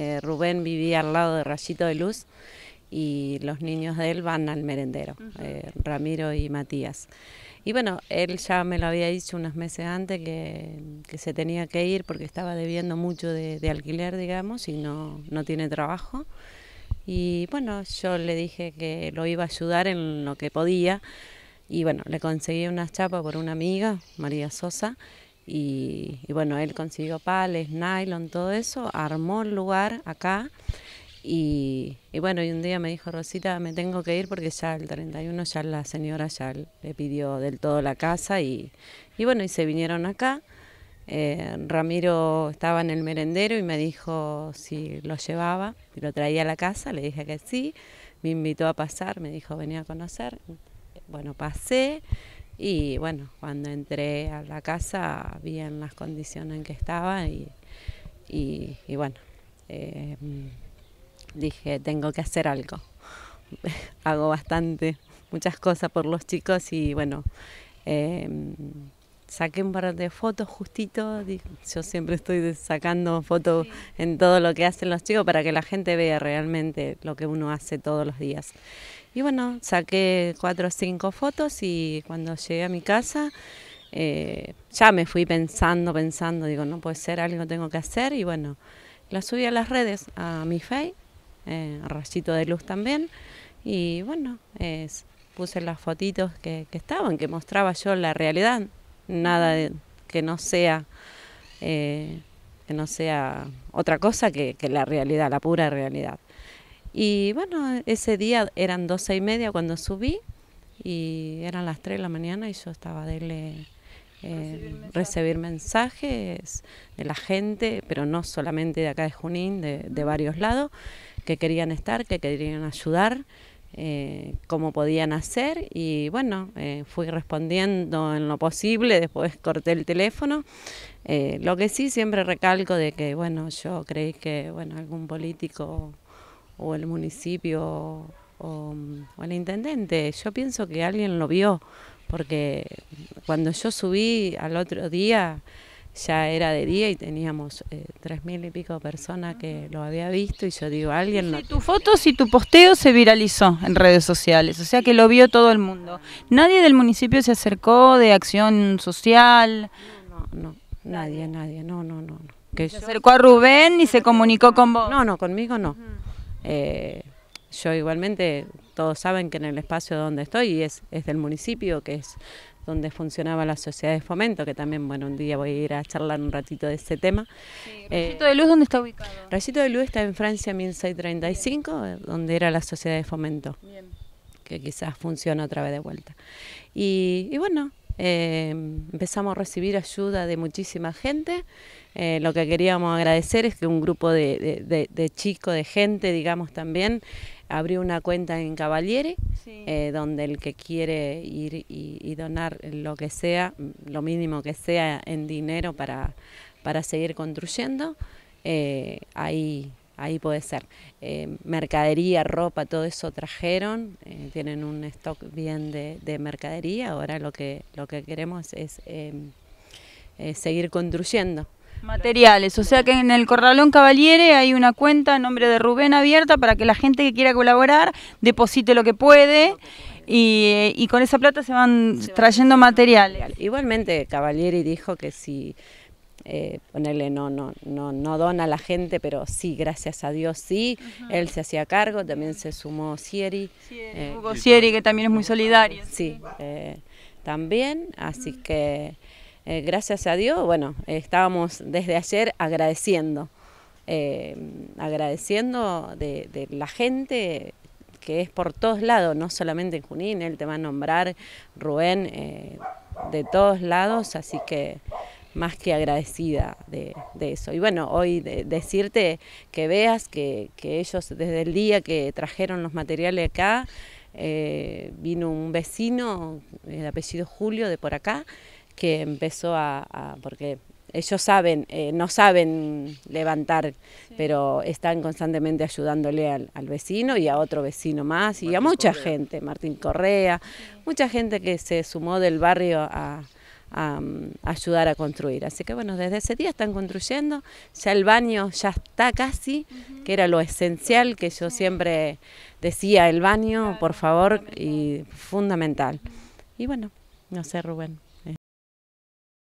Eh, Rubén vivía al lado de Rayito de Luz y los niños de él van al merendero, eh, Ramiro y Matías. Y bueno, él ya me lo había dicho unos meses antes que, se tenía que ir porque estaba debiendo mucho de, de, alquiler, digamos, y no, no tiene trabajo. Y bueno, yo le dije que lo iba a ayudar en lo que podía. Y bueno, le conseguí una chapa por una amiga, María Sosa, y, bueno, él consiguió pales, nylon, todo eso, armó el lugar acá y, bueno, y un día me dijo Rosita, me tengo que ir porque ya el 31 ya la señora ya le pidió del todo la casa y, bueno, y se vinieron acá. Eh, Ramiro estaba en el merendero y me dijo si lo llevaba, y lo traía a la casa, le dije que sí, me invitó a pasar, me dijo venía a conocer, bueno, pasé y bueno, cuando entré a la casa vi en las condiciones en que estaba y, bueno, em, dije, tengo que hacer algo. Hago bastante, muchas cosas por los chicos y bueno, em, saqué un par de fotos justito. Yo siempre estoy sacando fotos en todo lo que hacen los chicos para que la gente vea realmente lo que uno hace todos los días. Y bueno, saqué cuatro o cinco fotos y cuando llegué a mi casa eh, ya me fui pensando, pensando, digo, no puede ser, algo tengo que hacer y bueno, la subí a las redes, a mi Face, a eh, Rayito de Luz también y bueno, puse las fotitos que, que estaban, que mostraba yo la realidad nada que no sea eh, que no sea otra cosa que, la realidad, la pura realidad. Y bueno, ese día eran doce y media cuando subí y eran las tres de la mañana y yo estaba de eh, recibir, mensajes de la gente, pero no solamente de acá de Junín, de varios lados, que querían estar, que querían ayudar eh, cómo podían hacer y bueno, eh, fui respondiendo en lo posible, después corté el teléfono. Eh, lo que sí siempre recalco de que bueno, yo creí que bueno, algún político o el municipio o el intendente, yo pienso que alguien lo vio, porque cuando yo subí al otro día ya era de día y teníamos eh, tres mil y pico personas que lo había visto y yo digo, alguien... No... Sí, tus fotos y tu posteo se viralizó en redes sociales, o sea que lo vio todo el mundo. ¿Nadie del municipio se acercó de acción social? No, no, nadie, nadie, no, no, no. se acercó a Rubén y se comunicó con vos. No, no, conmigo no. Eh, yo igualmente, todos saben que en el espacio donde estoy es, es del municipio, que es donde funcionaba la sociedad de fomento, que también, bueno, un día voy a ir a charlar un ratito de ese tema. Sí, eh, de Luz dónde está ubicado? Rayito de Luz está en Francia 1635, eh, donde era la sociedad de fomento. Que quizás funciona otra vez de vuelta. y bueno, Em, empezamos a recibir ayuda de muchísima gente. Eh, lo que queríamos agradecer es que un grupo de, de, de, chicos, de gente, digamos también, abrió una cuenta en Caballeri, eh, donde el que quiere ir y, donar lo que sea, lo mínimo que sea en dinero para, para seguir construyendo, eh, ahí ahí puede ser. Eh, mercadería, ropa, todo eso trajeron, eh, tienen un stock bien de, mercadería, ahora lo que, lo que queremos es em, eh, seguir construyendo. Materiales, o sea que en el Corralón Cavaliere hay una cuenta en nombre de Rubén abierta para que la gente que quiera colaborar deposite lo que puede. Y, con esa plata se van, trayendo materiales. Igualmente, Cavaliere dijo que si eh, ponerle no, no, no, no dona a la gente, pero sí, gracias a Dios sí, él se hacía cargo, también se sumó Sieri. eh, Hugo Sieri, que también es muy solidario. Sí, eh, también, así que eh, gracias a Dios, bueno, estábamos desde ayer agradeciendo, eh, agradeciendo de, de la gente que es por todos lados, no solamente en Junín, él te va a nombrar, Rubén, eh, de todos lados, así que más que agradecida de, eso. Y bueno, hoy de, decirte que veas que, ellos desde el día que trajeron los materiales acá, eh, vino un vecino, el eh, apellido Julio de por acá, que empezó a, porque ellos saben, eh, no saben levantar, pero están constantemente ayudándole al, vecino y a otro vecino más y a mucha gente, Martín Correa, mucha gente que se sumó del barrio a, a, ayudar a construir. Así que bueno, desde ese día están construyendo, ya el baño ya está casi, que era lo esencial que yo siempre decía, el baño, por favor, y fundamental. Y bueno, no sé, Rubén.